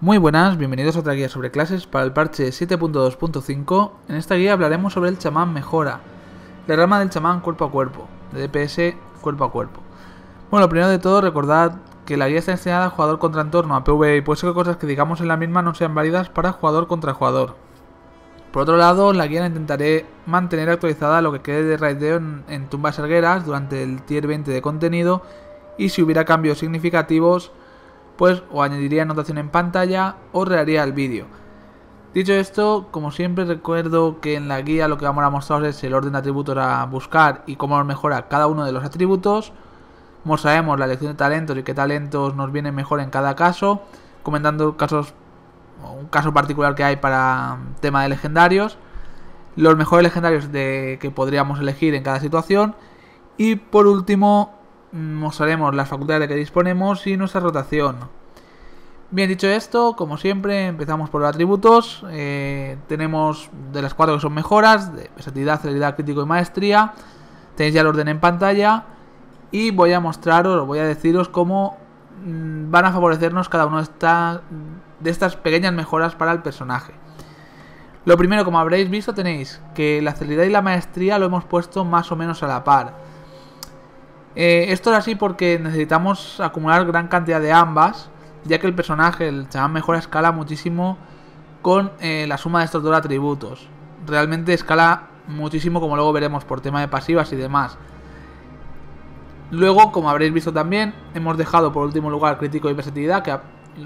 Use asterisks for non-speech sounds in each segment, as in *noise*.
Muy buenas, bienvenidos a otra guía sobre clases para el parche 7.2.5. En esta guía hablaremos sobre el chamán mejora, la rama del chamán cuerpo a cuerpo, de DPS cuerpo a cuerpo. Bueno, primero de todo recordad que la guía está enseñada a jugador contra entorno, a PvE, y puede ser que cosas que digamos en la misma no sean válidas para jugador contra jugador. Por otro lado, en la guía intentaré mantener actualizada lo que quede de raideo en, en tumbas ergueras durante el tier 20 de contenido y si hubiera cambios significativos pues o añadiría anotación en pantalla o rearía el vídeo. Dicho esto, como siempre recuerdo que en la guía lo que vamos a mostrar es el orden de atributos a buscar y cómo nos mejora cada uno de los atributos. Mostraremos la elección de talentos y qué talentos nos vienen mejor en cada caso, comentando casos un caso particular que hay para tema de legendarios, los mejores legendarios de, que podríamos elegir en cada situación y por último mostraremos las facultades de que disponemos y nuestra rotación. Bien, dicho esto, como siempre, empezamos por los atributos. Eh, tenemos de las cuatro que son mejoras, de versatilidad, celeridad, crítico y maestría. Tenéis ya el orden en pantalla. Y voy a mostraros, voy a deciros cómo mm, van a favorecernos cada una de, de estas pequeñas mejoras para el personaje. Lo primero, como habréis visto, tenéis que la celeridad y la maestría lo hemos puesto más o menos a la par. Eh, esto es así porque necesitamos acumular gran cantidad de ambas, ya que el personaje, el chamán, mejora escala muchísimo con eh, la suma de estos dos atributos. Realmente escala muchísimo, como luego veremos por tema de pasivas y demás. Luego, como habréis visto también, hemos dejado por último lugar crítico y versatilidad, que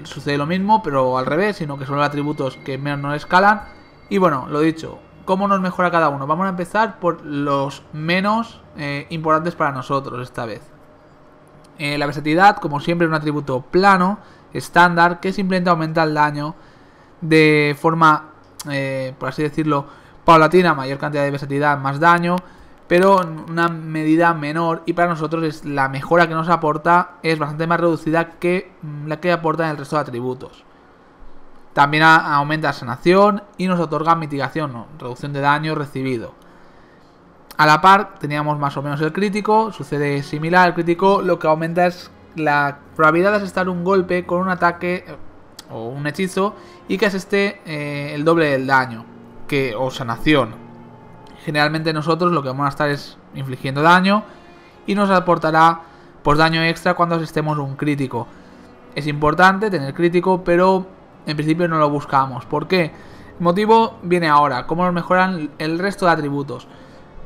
sucede lo mismo, pero al revés, sino que son los atributos que menos no escalan. Y bueno, lo dicho, cómo nos mejora cada uno. Vamos a empezar por los menos eh, importantes para nosotros esta vez. Eh, la versatilidad, como siempre, es un atributo plano, estándar, que simplemente aumenta el daño de forma, eh, por así decirlo, paulatina, mayor cantidad de versatilidad, más daño, pero una medida menor y para nosotros es la mejora que nos aporta es bastante más reducida que mm, la que aporta en el resto de atributos. También aumenta sanación y nos otorga mitigación, reducción de daño recibido. A la par, teníamos más o menos el crítico, sucede similar al crítico, lo que aumenta es la probabilidad de asestar un golpe con un ataque eh, o un hechizo y que aseste eh, el doble del daño que, o sanación. Generalmente nosotros lo que vamos a estar es infligiendo daño y nos aportará por pues, daño extra cuando asistemos un crítico. Es importante tener crítico, pero en principio no lo buscamos. ¿Por qué? El motivo viene ahora, cómo nos mejoran el resto de atributos.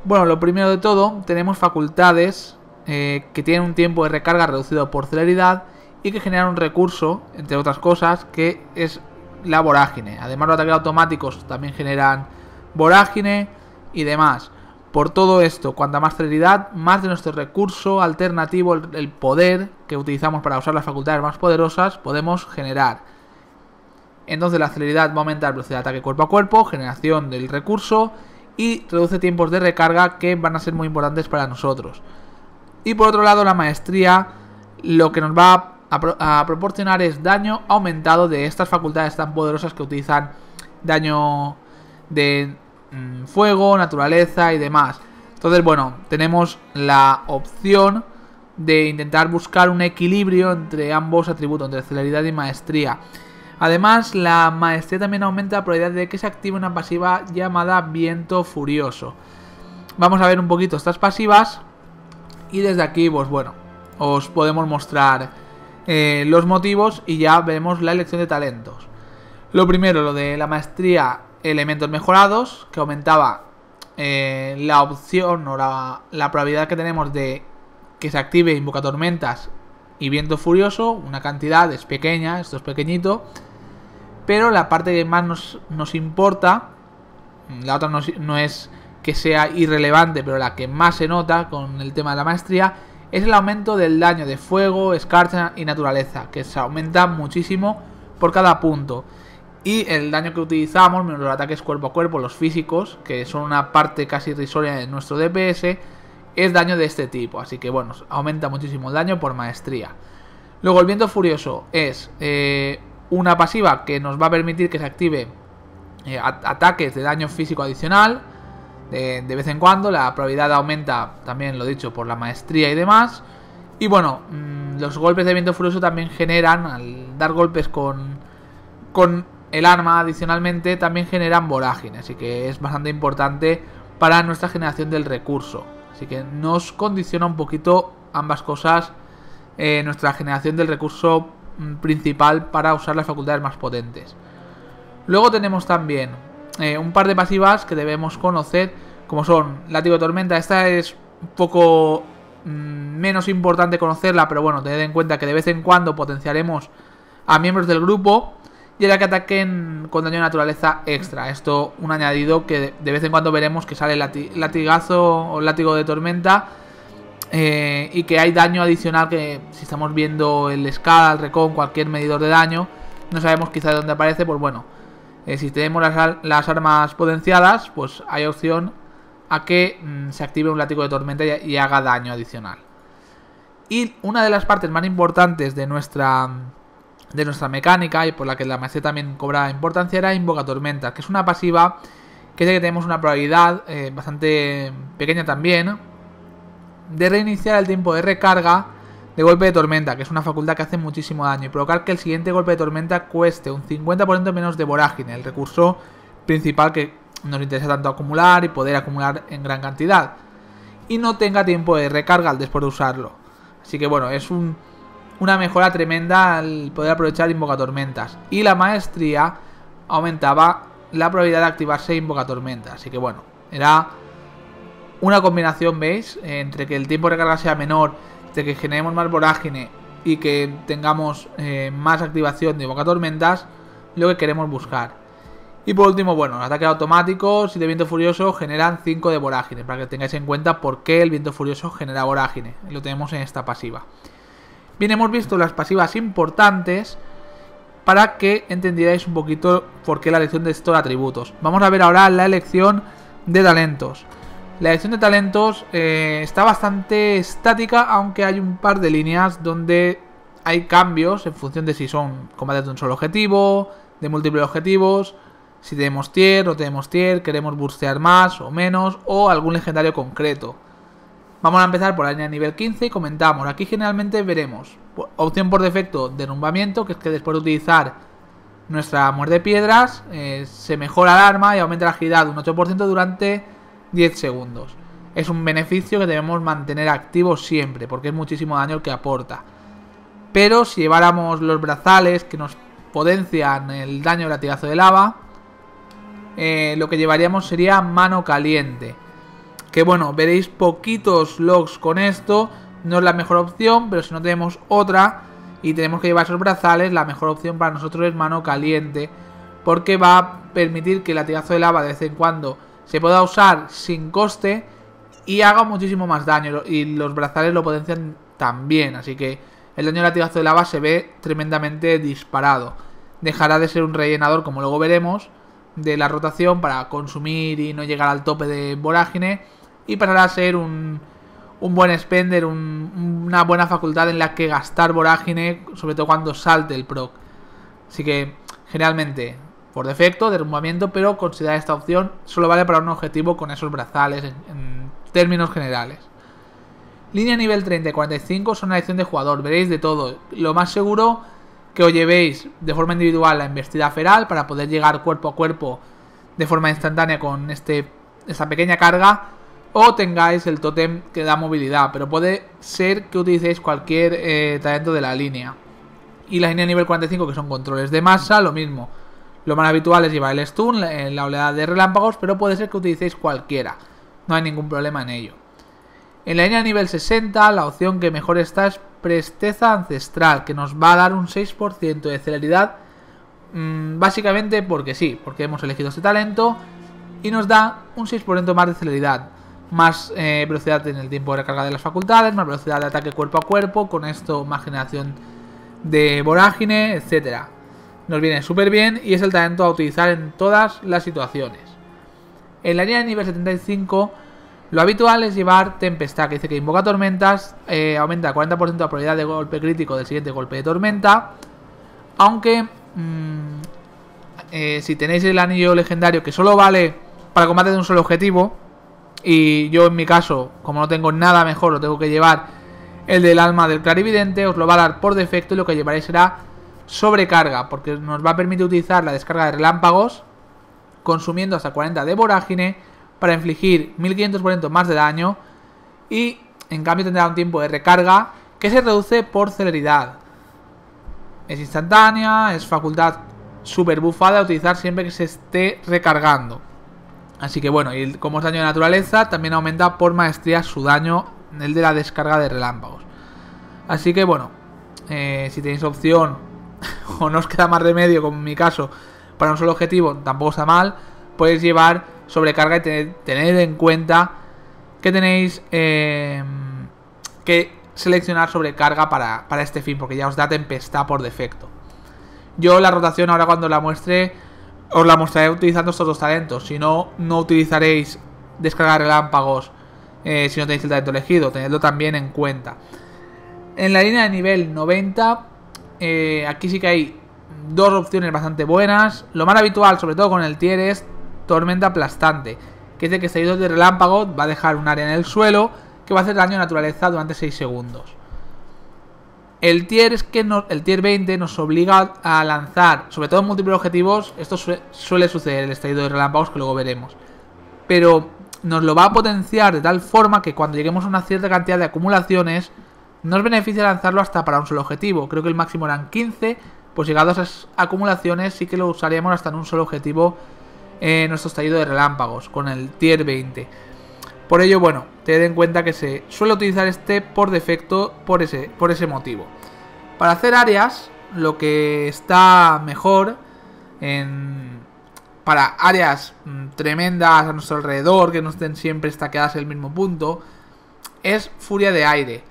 Bueno, lo primero de todo, tenemos facultades eh, que tienen un tiempo de recarga reducido por celeridad y que generan un recurso, entre otras cosas, que es la vorágine. Además, los ataques automáticos también generan vorágine y demás. Por todo esto, cuanta más celeridad, más de nuestro recurso alternativo, el poder que utilizamos para usar las facultades más poderosas, podemos generar. Entonces la celeridad va a aumentar velocidad de ataque cuerpo a cuerpo, generación del recurso y reduce tiempos de recarga que van a ser muy importantes para nosotros. Y por otro lado la maestría lo que nos va a, proporcionar es daño aumentado de estas facultades tan poderosas que utilizan daño de mm, fuego, naturaleza y demás. Entonces bueno, tenemos la opción de intentar buscar un equilibrio entre ambos atributos, entre celeridad y maestría. Además, la maestría también aumenta la probabilidad de que se active una pasiva llamada Viento Furioso. Vamos a ver un poquito estas pasivas. Y desde aquí, pues bueno, os podemos mostrar eh, los motivos y ya vemos la elección de talentos. Lo primero, lo de la maestría elementos mejorados, que aumentaba eh, la opción o la, la, probabilidad que tenemos de que se active Invoca Tormentas y Viento Furioso, una cantidad es pequeña, esto es pequeñito, pero la parte que más nos, nos importa, la otra no, es que sea irrelevante, pero la que más se nota con el tema de la maestría, es el aumento del daño de fuego, escarcha y naturaleza, que se aumenta muchísimo por cada punto. Y el daño que utilizamos, menos los ataques cuerpo a cuerpo, los físicos, que son una parte casi irrisoria de nuestro DPS, es daño de este tipo. Así que bueno, aumenta muchísimo el daño por maestría. Luego el viento furioso es eh, una pasiva que nos va a permitir que se active eh, ataques de daño físico adicional de, vez en cuando. La probabilidad aumenta, también lo dicho, por la maestría y demás. Y bueno, mm, los golpes de viento furioso también generan, al dar golpes con, con el arma adicionalmente, también generan vorágine. Así que es bastante importante para nuestra generación del recurso. Así que nos condiciona un poquito ambas cosas. Eh, nuestra generación del recurso principal para usar las facultades más potentes. Luego tenemos también eh, un par de pasivas que debemos conocer, como son Látigo de Tormenta. Esta es un poco mm, menos importante conocerla, pero bueno, tened en cuenta que de vez en cuando potenciaremos a miembros del grupo y la que ataquen con daño de naturaleza extra. Esto un añadido que de vez en cuando veremos que sale el latigazo o látigo de tormenta eh, y que hay daño adicional que si estamos viendo el escala, el recón, cualquier medidor de daño, no sabemos quizá de dónde aparece, pues bueno, eh, si tenemos las, armas potenciadas, pues hay opción a que mm, se active un látigo de tormenta y, haga daño adicional. Y una de las partes más importantes de nuestra, de nuestra mecánica y por la que la maestría también cobra importancia era Invoca Tormenta, que es una pasiva que es que tenemos una probabilidad eh, bastante pequeña también, de reiniciar el tiempo de recarga de golpe de tormenta, que es una facultad que hace muchísimo daño, y provocar que el siguiente golpe de tormenta cueste un 50% menos de vorágine, el recurso principal que nos interesa tanto acumular y poder acumular en gran cantidad. Y no tenga tiempo de recarga después de usarlo. Así que bueno, es un, una mejora tremenda al poder aprovechar tormentas, Y la maestría aumentaba la probabilidad de activarse tormenta. Así que bueno, era una combinación, ¿veis? Entre que el tiempo de recarga sea menor, de que generemos más vorágine y que tengamos eh, más activación de Boca Tormentas, lo que queremos buscar. Y por último, bueno, ataques automáticos y de viento furioso generan 5 de vorágine, para que tengáis en cuenta por qué el viento furioso genera vorágine. Lo tenemos en esta pasiva. Bien, hemos visto las pasivas importantes para que entendierais un poquito por qué la elección de estos atributos. Vamos a ver ahora la elección de talentos. La elección de talentos eh, está bastante estática, aunque hay un par de líneas donde hay cambios en función de si son combates de un solo objetivo, de múltiples objetivos, si tenemos tier o tenemos tier, queremos burstear más o menos, o algún legendario concreto. Vamos a empezar por la línea nivel 15 y comentamos. Aquí generalmente veremos opción por defecto derrumbamiento, que es que después de utilizar nuestra muerte de piedras, eh, se mejora el arma y aumenta la agilidad un 8% durante 10 segundos. Es un beneficio que debemos mantener activo siempre, porque es muchísimo daño el que aporta. Pero si lleváramos los brazales que nos potencian el daño del latigazo de lava, eh, lo que llevaríamos sería mano caliente. Que bueno, veréis poquitos logs con esto, no es la mejor opción, pero si no tenemos otra y tenemos que llevar esos brazales, la mejor opción para nosotros es mano caliente, porque va a permitir que el tirazo de lava de vez en cuando se pueda usar sin coste y haga muchísimo más daño. Y los brazales lo potencian también, así que el daño latigazo de lava se ve tremendamente disparado. Dejará de ser un rellenador, como luego veremos, de la rotación para consumir y no llegar al tope de vorágine. Y pasará a ser un, buen spender, una buena facultad en la que gastar vorágine, sobre todo cuando salte el proc. Así que, generalmente, por defecto derrumbamiento, pero considerar esta opción solo vale para un objetivo con esos brazales en, términos generales. Línea nivel 30 y 45 son una elección de jugador, veréis de todo. Lo más seguro que os llevéis de forma individual la embestida feral para poder llegar cuerpo a cuerpo de forma instantánea con este, esta pequeña carga o tengáis el tótem que da movilidad, pero puede ser que utilicéis cualquier eh, talento de la línea. Y la línea nivel 45 que son controles de masa, lo mismo. Lo más habitual es llevar el stun, la, eh, la oleada de relámpagos, pero puede ser que utilicéis cualquiera. No hay ningún problema en ello. En la línea nivel 60, la opción que mejor está es Presteza Ancestral, que nos va a dar un 6% de celeridad, mm, básicamente porque sí, porque hemos elegido este talento, y nos da un 6% más de celeridad, más eh, velocidad en el tiempo de recarga de las facultades, más velocidad de ataque cuerpo a cuerpo, con esto más generación de vorágine, etcétera. Nos viene súper bien y es el talento a utilizar en todas las situaciones. En la línea de nivel 75, lo habitual es llevar Tempestad, que dice que invoca tormentas, eh, aumenta aumenta 40% la probabilidad de golpe crítico del siguiente golpe de tormenta. Aunque, mm, eh, si tenéis el anillo legendario que solo vale para combate de un solo objetivo, y yo en mi caso, como no tengo nada mejor, lo tengo que llevar el del alma del clarividente, os lo va a dar por defecto y lo que llevaréis será sobrecarga, porque nos va a permitir utilizar la descarga de relámpagos, consumiendo hasta 40 de vorágine, para infligir 1540 más de daño, y en cambio tendrá un tiempo de recarga que se reduce por celeridad. Es instantánea, es facultad super bufada a utilizar siempre que se esté recargando. Así que bueno, y como es daño de naturaleza, también aumenta por maestría su daño, el de la descarga de relámpagos. Así que bueno, eh, si tenéis opción *laughs* o no os queda más remedio, como en mi caso, para un solo objetivo, tampoco está mal, podéis llevar sobrecarga y tener, en cuenta que tenéis em, que seleccionar sobrecarga para, este fin, porque ya os da tempestad por defecto. Yo la rotación ahora cuando la muestre, os la mostraré utilizando estos dos talentos, si no, no utilizaréis descargar relámpagos eh, si no tenéis el talento elegido, tenedlo también en cuenta. En la línea de nivel 90 eh, aquí sí que hay dos opciones bastante buenas. Lo más habitual, sobre todo con el tier, es tormenta aplastante. Que es de que estallido de relámpago va a dejar un área en el suelo que va a hacer daño a naturaleza durante 6 segundos. El tier, es que el tier 20 nos obliga a lanzar, sobre todo en múltiples objetivos, esto suele, suceder, el estallido de relámpagos que luego veremos. Pero nos lo va a potenciar de tal forma que cuando lleguemos a una cierta cantidad de acumulaciones, no es beneficio lanzarlo hasta para un solo objetivo, creo que el máximo eran 15, pues llegados a esas acumulaciones sí que lo usaríamos hasta en un solo objetivo en nuestro estallido de relámpagos, con el tier 20. Por ello, bueno, tened en cuenta que se suele utilizar este por defecto por ese, por ese motivo. Para hacer áreas, lo que está mejor en, para áreas mm, tremendas a nuestro alrededor, que no estén siempre estaqueadas en el mismo punto, es furia de aire.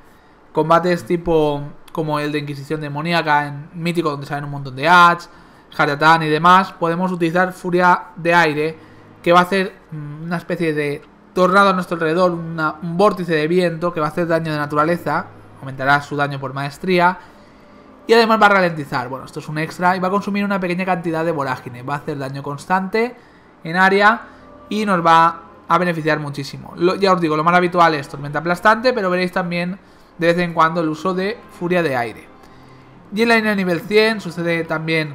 Combates tipo como el de Inquisición Demoníaca en Mítico, donde salen un montón de Hatch, Haryatán y demás, podemos utilizar furia de aire, que va a hacer mm, una especie de tornado a nuestro alrededor, un vórtice de viento que va a hacer daño de naturaleza, aumentará su daño por maestría, y además va a ralentizar, bueno, esto es un extra, y va a consumir una pequeña cantidad de vorágine, va a hacer daño constante en área y nos va a beneficiar muchísimo. ya os digo, lo más habitual es tormenta aplastante, pero veréis también de vez en cuando el uso de furia de aire. Y en la línea nivel 100 sucede también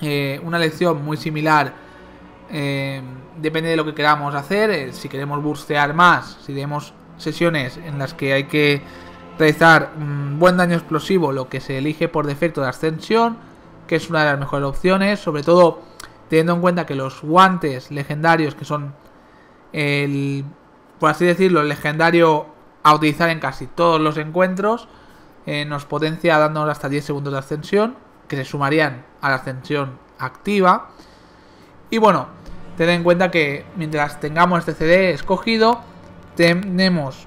eh, una lección muy similar. Eh, depende de lo que queramos hacer. Eh, si queremos burstear más, si tenemos sesiones en las que hay que realizar mm, buen daño explosivo, lo que se elige por defecto de ascensión, que es una de las mejores opciones, sobre todo teniendo en cuenta que los guantes legendarios, que son el, por así decirlo, el legendario a utilizar en casi todos los encuentros. Eh, nos potencia dándonos hasta 10 segundos de ascensión, que se sumarían a la ascensión activa. Y bueno, tened en cuenta que mientras tengamos este CD escogido, tenemos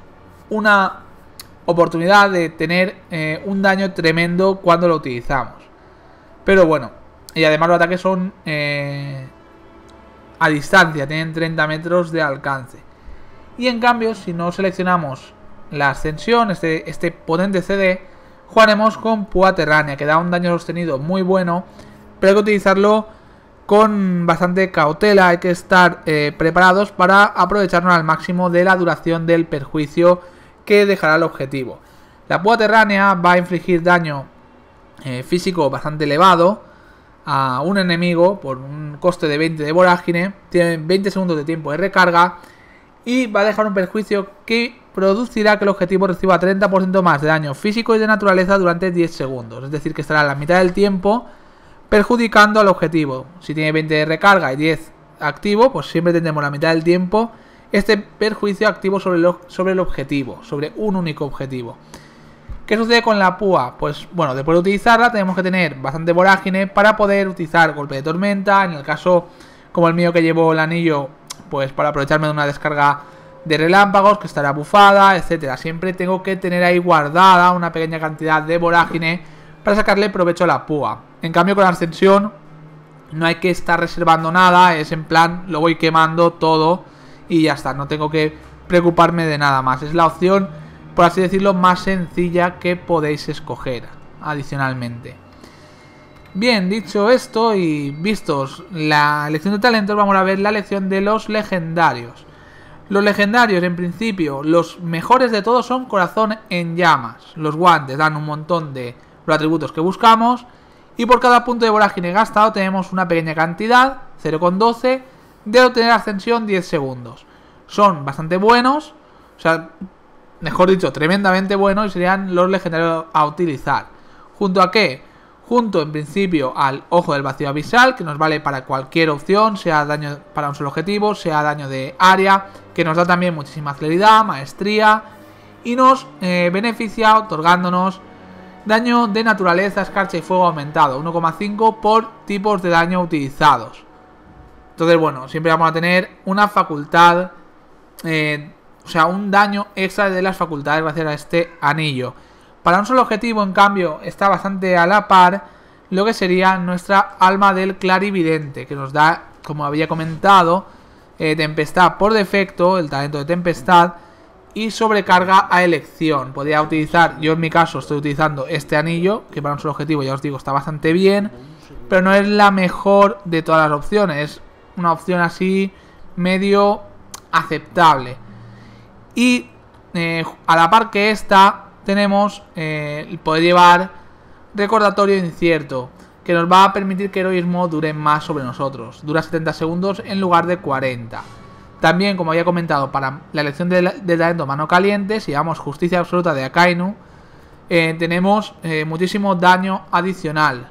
una oportunidad de tener eh, un daño tremendo cuando lo utilizamos. Pero bueno, y además los ataques son eh, a distancia, tienen 30 metros de alcance. Y en cambio, si no seleccionamos la ascensión, este, este potente CD, jugaremos con Terránea, que da un daño sostenido muy bueno, pero hay que utilizarlo con bastante cautela, hay que estar eh, preparados para aprovecharnos al máximo de la duración del perjuicio que dejará el objetivo. La púa va a infligir daño eh, físico bastante elevado a un enemigo por un coste de 20 de vorágine, tiene 20 segundos de tiempo de recarga y va a dejar un perjuicio que producirá que el objetivo reciba 30% más de daño físico y de naturaleza durante 10 segundos. Es decir, que estará la mitad del tiempo perjudicando al objetivo. Si tiene 20 de recarga y 10 activo, pues siempre tendremos la mitad del tiempo este perjuicio activo sobre el, sobre el objetivo, sobre un único objetivo. ¿Qué sucede con la púa? Pues bueno, después de utilizarla tenemos que tener bastante vorágine para poder utilizar golpe de tormenta. En el caso como el mío que llevó el anillo, pues para aprovecharme de una descarga de relámpagos que estará bufada, etcétera. Siempre tengo que tener ahí guardada una pequeña cantidad de vorágine para sacarle provecho a la púa. En cambio con la ascensión no hay que estar reservando nada, es en plan lo voy quemando todo y ya está, no tengo que preocuparme de nada más. Es la opción, por así decirlo, más sencilla que podéis escoger adicionalmente. Bien, dicho esto y vistos la lección de talentos, vamos a ver la lección de los legendarios. Los legendarios, en principio, los mejores de todos son corazón en llamas. Los guantes dan un montón de los atributos que buscamos. Y por cada punto de vorágine gastado tenemos una pequeña cantidad, 0,12, de obtener ascensión 10 segundos. Son bastante buenos, o sea, mejor dicho, tremendamente buenos y serían los legendarios a utilizar. ¿Junto a qué? junto en principio al ojo del vacío abisal, que nos vale para cualquier opción, sea daño para un solo objetivo, sea daño de área, que nos da también muchísima celeridad, maestría, y nos eh, beneficia otorgándonos daño de naturaleza, escarcha y fuego aumentado, 1,5 por tipos de daño utilizados. Entonces, bueno, siempre vamos a tener una facultad, eh, o sea, un daño extra de las facultades gracias a este anillo. Para un solo objetivo, en cambio, está bastante a la par lo que sería nuestra alma del clarividente, que nos da, como había comentado, eh, tempestad por defecto, el talento de tempestad, y sobrecarga a elección. Podría utilizar, yo en mi caso estoy utilizando este anillo, que para un solo objetivo, ya os digo, está bastante bien, pero no es la mejor de todas las opciones, es una opción así medio aceptable. Y eh, a la par que esta, tenemos eh, el poder llevar recordatorio incierto, que nos va a permitir que heroísmo dure más sobre nosotros. Dura 70 segundos en lugar de 40. También, como había comentado, para la elección del de talento mano caliente, si damos justicia absoluta de Akainu, eh, tenemos eh, muchísimo daño adicional.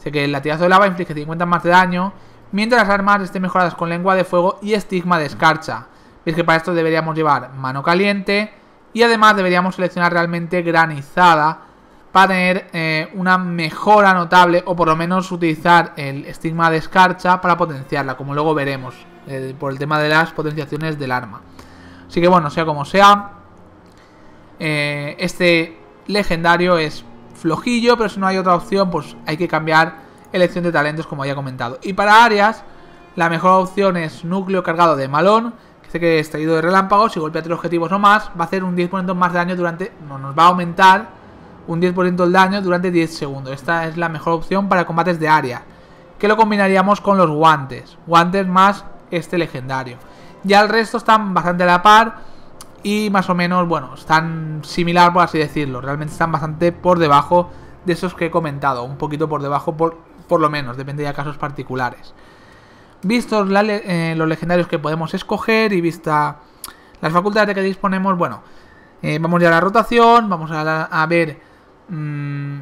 Así que el latigazo de lava inflige 50 más de daño, mientras las armas estén mejoradas con lengua de fuego y estigma de escarcha. ...es que para esto deberíamos llevar mano caliente, y además deberíamos seleccionar realmente granizada para tener eh, una mejora notable o por lo menos utilizar el estigma de escarcha para potenciarla, como luego veremos eh, por el tema de las potenciaciones del arma. Así que bueno, sea como sea, eh, este legendario es flojillo, pero si no hay otra opción, pues hay que cambiar elección de talentos como ya he comentado. Y para áreas, la mejor opción es núcleo cargado de malón este que es de relámpago, si golpea tres objetivos o más, va a hacer un 10% más daño durante... No, nos va a aumentar un 10% el daño durante 10 segundos. Esta es la mejor opción para combates de área. Que lo combinaríamos con los guantes. Guantes más este legendario. Ya el resto están bastante a la par y más o menos, bueno, están similar por así decirlo. Realmente están bastante por debajo de esos que he comentado. Un poquito por debajo por, por lo menos, depende de casos particulares vistos eh, los legendarios que podemos escoger y vista las facultades de que disponemos, bueno, eh, vamos ya a la rotación, vamos a, ver mm,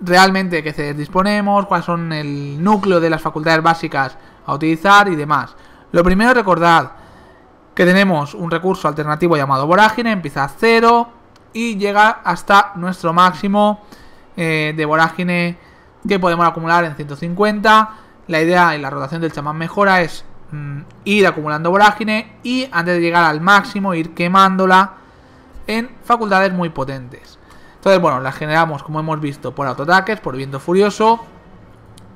realmente qué se disponemos, cuáles son el núcleo de las facultades básicas a utilizar y demás. Lo primero, recordad que tenemos un recurso alternativo llamado vorágine, empieza a 0 y llega hasta nuestro máximo eh, de vorágine que podemos acumular en 150. La idea en la rotación del chamán mejora es mm, ir acumulando vorágine y antes de llegar al máximo ir quemándola en facultades muy potentes. Entonces, bueno, las generamos, como hemos visto, por autoataques, por viento furioso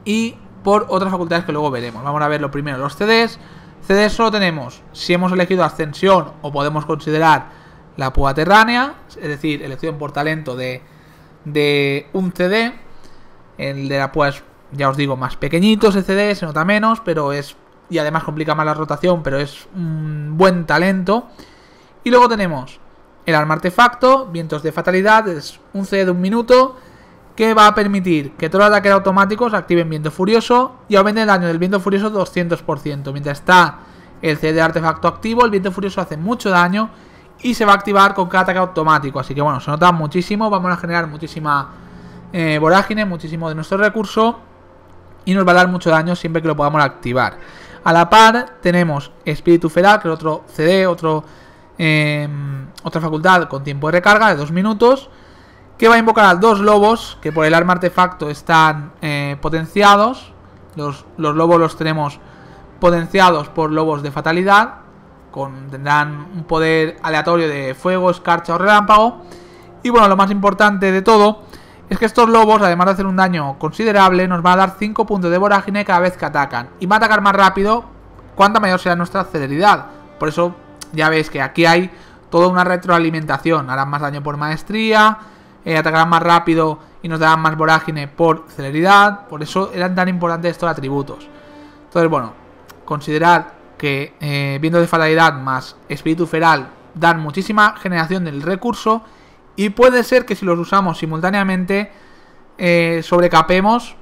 y por otras facultades que luego veremos. Vamos a ver lo primero, los CDs. CDs solo tenemos si hemos elegido ascensión o podemos considerar la púa terránea, es decir, elección por talento de, un CD. El de la púa ya os digo, más pequeñitos el CD, se nota menos, pero es... Y además complica más la rotación, pero es un buen talento. Y luego tenemos el arma artefacto, vientos de fatalidad, es un CD de un minuto, que va a permitir que todos los ataques automáticos activen viento furioso y aumenten el daño del viento furioso 200%. Mientras está el CD de artefacto activo, el viento furioso hace mucho daño y se va a activar con cada ataque automático. Así que bueno, se nota muchísimo, vamos a generar muchísima eh, vorágine, muchísimo de nuestro recurso y nos va a dar mucho daño siempre que lo podamos activar. A la par tenemos Espíritu Feral, que es otro CD, otro, em, otra facultad con tiempo de recarga de 2 minutos, que va a invocar a dos lobos, que por el arma artefacto están eh, potenciados. Los, los, lobos los tenemos potenciados por lobos de fatalidad, con, tendrán un poder aleatorio de fuego, escarcha o relámpago. Y bueno, lo más importante de todo es que estos lobos, además de hacer un daño considerable, nos van a dar 5 puntos de vorágine cada vez que atacan. Y va a atacar más rápido, cuanta mayor sea nuestra celeridad. Por eso ya veis que aquí hay toda una retroalimentación. Harán más daño por maestría, eh, atacarán más rápido y nos darán más vorágine por celeridad. Por eso eran tan importantes estos atributos. Entonces, bueno, considerad que eh, viendo de fatalidad más espíritu feral dan muchísima generación del recurso y puede ser que si los usamos simultáneamente, eh, sobrecapemos,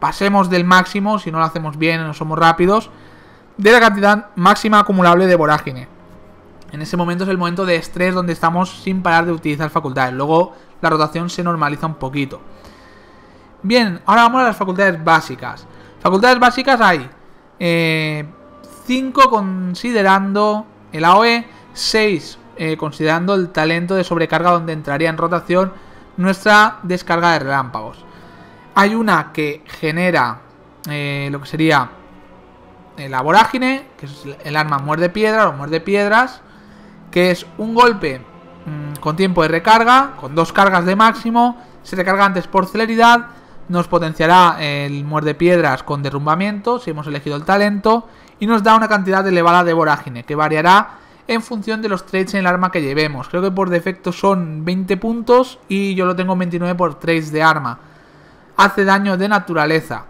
pasemos del máximo, si no lo hacemos bien, no somos rápidos, de la cantidad máxima acumulable de vorágine. En ese momento es el momento de estrés donde estamos sin parar de utilizar facultades. Luego la rotación se normaliza un poquito. Bien, ahora vamos a las facultades básicas. Facultades básicas hay 5 eh, considerando el AOE, 6 eh, considerando el talento de sobrecarga donde entraría en rotación nuestra descarga de relámpagos. Hay una que genera eh, lo que sería eh, la vorágine, que es el arma muerde piedra o muerde piedras, que es un golpe mm, con tiempo de recarga, con dos cargas de máximo, se recarga antes por celeridad, nos potenciará el muerde piedras con derrumbamiento, si hemos elegido el talento, y nos da una cantidad elevada de vorágine, que variará en función de los trades en el arma que llevemos. Creo que por defecto son 20 puntos y yo lo tengo 29 por trades de arma. Hace daño de naturaleza.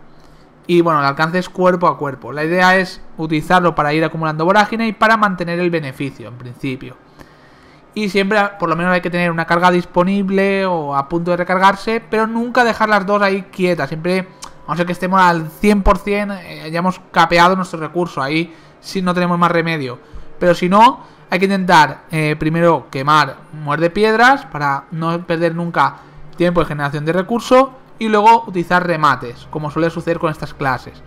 Y bueno, el alcance es cuerpo a cuerpo. La idea es utilizarlo para ir acumulando vorágine y para mantener el beneficio, en principio. Y siempre, por lo menos, hay que tener una carga disponible o a punto de recargarse, pero nunca dejar las dos ahí quietas. Siempre, a no ser que estemos al 100%, eh, hayamos capeado nuestro recurso. Ahí Si no tenemos más remedio. Pero si no, hay que intentar eh, primero quemar muerde piedras para no perder nunca tiempo de generación de recursos y luego utilizar remates, como suele suceder con estas clases.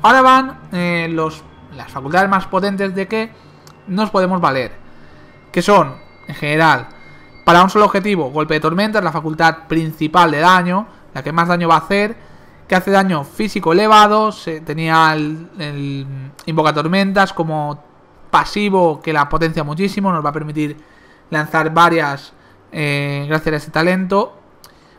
Ahora van eh, los, las facultades más potentes de que nos podemos valer, que son, en general, para un solo objetivo, golpe de tormenta la facultad principal de daño, la que más daño va a hacer, que hace daño físico elevado, se, tenía el, el invoca tormentas como pasivo que la potencia muchísimo, nos va a permitir lanzar varias eh, gracias a este talento.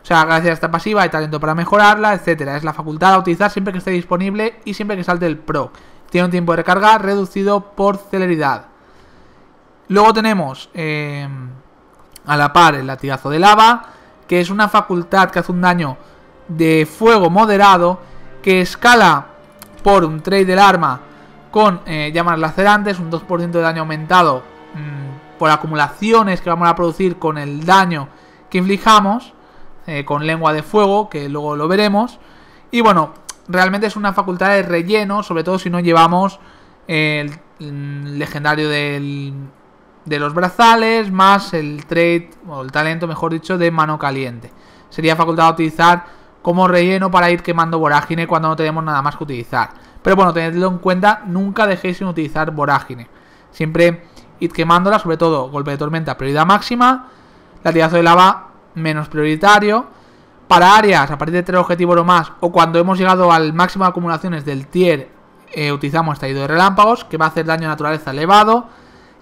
O sea, gracias a esta pasiva hay talento para mejorarla, etcétera. Es la facultad a utilizar siempre que esté disponible y siempre que salte el pro. Tiene un tiempo de recarga reducido por celeridad. Luego tenemos eh, a la par el latigazo de lava, que es una facultad que hace un daño de fuego moderado, que escala por un trade del arma con llamas eh, lacerantes, un 2% de daño aumentado mm, por acumulaciones que vamos a producir con el daño que inflijamos, eh, con lengua de fuego, que luego lo veremos. Y bueno, realmente es una facultad de relleno, sobre todo si no llevamos el, legendario de los brazales, más el trade, o el talento, mejor dicho, de mano caliente. Sería facultad de utilizar como relleno para ir quemando vorágine cuando no tenemos nada más que utilizar. Pero bueno, tenedlo en cuenta, nunca dejéis sin utilizar vorágine. Siempre id quemándola, sobre todo golpe de tormenta, prioridad máxima, latigazo de lava menos prioritario. Para áreas, a partir de tres objetivos o más, o cuando hemos llegado al máximo de acumulaciones del tier, eh, utilizamos estallido de relámpagos, que va a hacer daño a naturaleza elevado.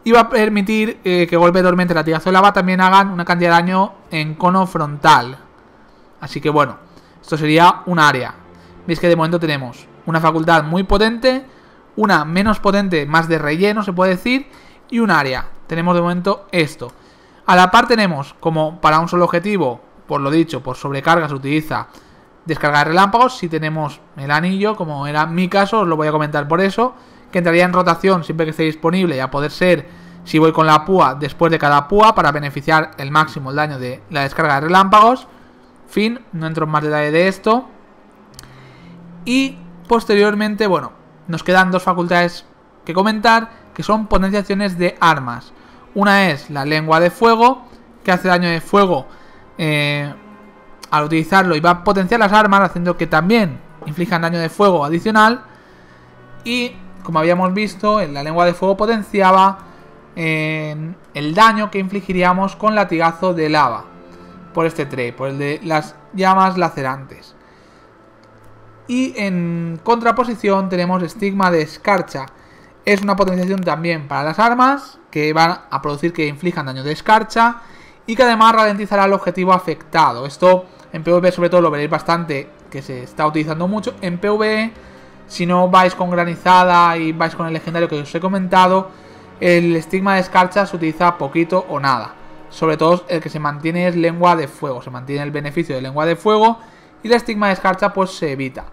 Y va a permitir eh, que golpe de tormenta y latigazo de lava también hagan una cantidad de daño en cono frontal. Así que bueno, esto sería un área. Veis que de momento tenemos una facultad muy potente, una menos potente, más de relleno se puede decir, y un área. Tenemos de momento esto. A la par tenemos, como para un solo objetivo, por lo dicho, por sobrecarga se utiliza descarga de relámpagos. Si tenemos el anillo, como era mi caso, os lo voy a comentar por eso, que entraría en rotación siempre que esté disponible y a poder ser, si voy con la púa, después de cada púa para beneficiar el máximo el daño de la descarga de relámpagos. Fin, no entro en más detalle de esto. Y Posteriormente, bueno, nos quedan dos facultades que comentar, que son potenciaciones de armas. Una es la lengua de fuego, que hace daño de fuego eh, al utilizarlo y va a potenciar las armas, haciendo que también inflijan daño de fuego adicional. Y, como habíamos visto, la lengua de fuego potenciaba eh, el daño que infligiríamos con latigazo de lava por este tray, por el de las llamas lacerantes. Y en contraposición tenemos estigma de escarcha. Es una potenciación también para las armas, que van a producir que inflijan daño de escarcha y que además ralentizará el objetivo afectado. Esto en PvP sobre todo lo veréis bastante, que se está utilizando mucho. En PvE, si no vais con granizada y vais con el legendario que os he comentado, el estigma de escarcha se utiliza poquito o nada. Sobre todo el que se mantiene es lengua de fuego, se mantiene el beneficio de lengua de fuego y la estigma de escarcha pues se evita.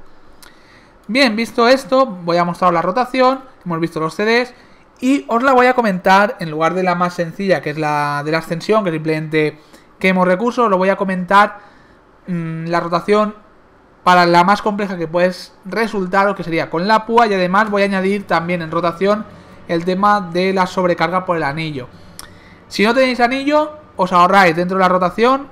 Bien, visto esto, voy a mostrar la rotación, hemos visto los CDs y os la voy a comentar en lugar de la más sencilla que es la de la ascensión, que simplemente quemo recursos, lo voy a comentar mm, la rotación para la más compleja que puedes resultar o que sería con la púa y además voy a añadir también en rotación el tema de la sobrecarga por el anillo. Si no tenéis anillo, os ahorráis dentro de la rotación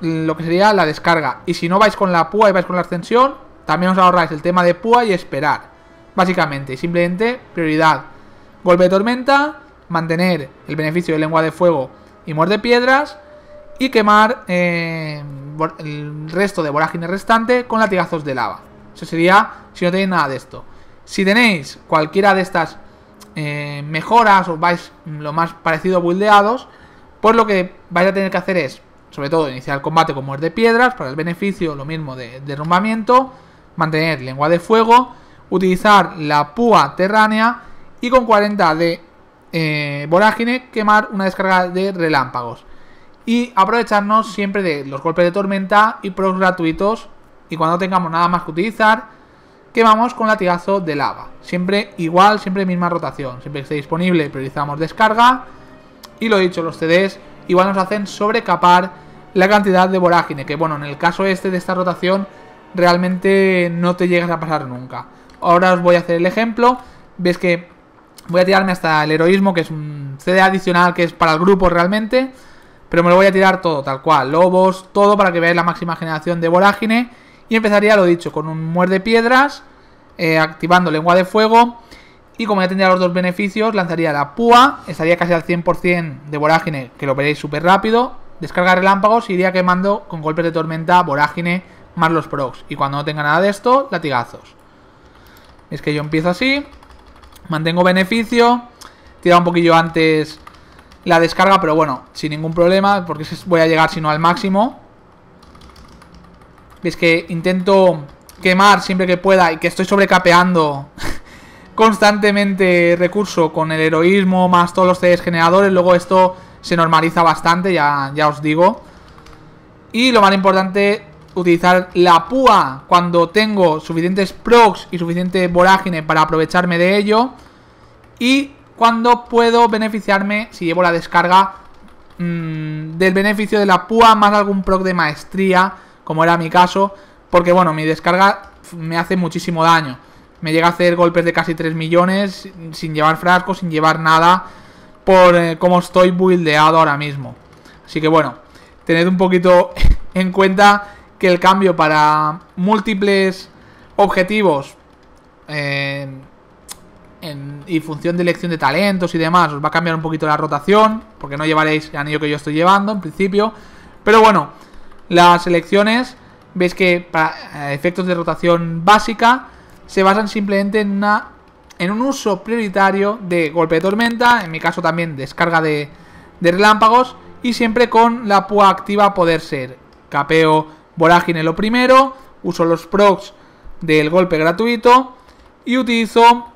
lo que sería la descarga. Y si no vais con la púa y vais con la extensión también os ahorráis el tema de púa y esperar. Básicamente, simplemente prioridad. Golpe de tormenta, mantener el beneficio de lengua de fuego y muerte piedras. Y quemar eh, el resto de vorágine restante con latigazos de lava. Eso sería si no tenéis nada de esto. Si tenéis cualquiera de estas eh, mejoras o vais lo más parecido a buildeados, pues lo que vais a tener que hacer es sobre todo iniciar el combate con muerte de piedras, para el beneficio lo mismo de derrumbamiento, mantener lengua de fuego, utilizar la púa terránea y con 40 de eh, vorágine quemar una descarga de relámpagos. Y aprovecharnos siempre de los golpes de tormenta y pros gratuitos y cuando tengamos nada más que utilizar, quemamos con latigazo de lava. Siempre igual, siempre misma rotación. Siempre que esté disponible priorizamos descarga. Y lo dicho, los CDs igual nos hacen sobrecapar la cantidad de vorágine, que bueno, en el caso este de esta rotación realmente no te llegas a pasar nunca. Ahora os voy a hacer el ejemplo, ves que voy a tirarme hasta el heroísmo, que es un CD adicional que es para el grupo realmente, pero me lo voy a tirar todo, tal cual, lobos, todo para que veáis la máxima generación de vorágine, y empezaría, lo dicho, con un muerde piedras, eh, activando lengua de fuego, y como ya tendría los dos beneficios, lanzaría la púa, estaría casi al 100% de vorágine, que lo veréis súper rápido, Descarga relámpagos y iría quemando con golpes de tormenta, vorágine, más los procs. Y cuando no tenga nada de esto, latigazos. Es que yo empiezo así. Mantengo beneficio. Tira un poquillo antes la descarga, pero bueno, sin ningún problema, porque voy a llegar si no al máximo. Es que intento quemar siempre que pueda y que estoy sobrecapeando *laughs* constantemente recurso con el heroísmo más todos los CDs generadores. Luego esto se normaliza bastante, ya, os digo. Y lo más importante, utilizar la púa cuando tengo suficientes procs y suficiente vorágine para aprovecharme de ello. Y cuando puedo beneficiarme, si llevo la descarga, mm, del beneficio de la púa más algún proc de maestría, como era mi caso. Porque bueno, mi descarga me hace muchísimo daño. Me llega a hacer golpes de casi 3 millones sin llevar frasco, sin llevar nada por eh, cómo estoy buildeado ahora mismo. Así que bueno, tened un poquito *laughs* en cuenta que el cambio para múltiples objetivos eh, en, y función de elección de talentos y demás os va a cambiar un poquito la rotación porque no llevaréis el anillo que yo estoy llevando en principio. Pero bueno, las elecciones veis que para eh, efectos de rotación básica se basan simplemente en una en un uso prioritario de golpe de tormenta, en mi caso también descarga de, relámpagos, y siempre con la púa activa poder ser capeo vorágine lo primero, uso los procs del golpe gratuito y utilizo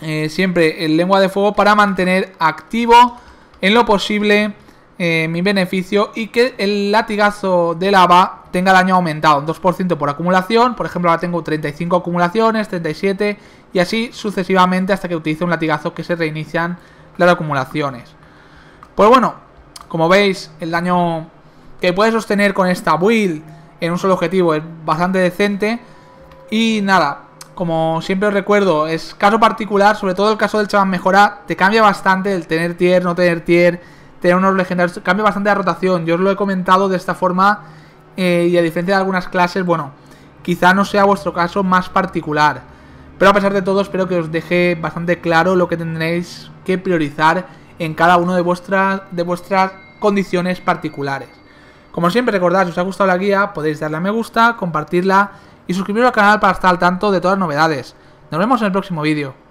eh, siempre el lengua de fuego para mantener activo en lo posible eh, mi beneficio y que el latigazo de lava tenga daño aumentado, un 2% por acumulación, por ejemplo ahora tengo 35 acumulaciones, 37 y así sucesivamente hasta que utilice un latigazo que se reinician las acumulaciones. Pues bueno, como veis el daño que puedes sostener con esta build en un solo objetivo es bastante decente y nada, como siempre os recuerdo, es caso particular, sobre todo el caso del chaval mejora, te cambia bastante el tener tier, no tener tier, tener unos legendarios, cambia bastante la rotación, yo os lo he comentado de esta forma eh, y a diferencia de algunas clases, bueno, quizá no sea vuestro caso más particular. Pero a pesar de todo, espero que os deje bastante claro lo que tendréis que priorizar en cada una de, vuestras de vuestras condiciones particulares. Como siempre, recordad, si os ha gustado la guía, podéis darle a me gusta, compartirla y suscribiros al canal para estar al tanto de todas las novedades. Nos vemos en el próximo vídeo.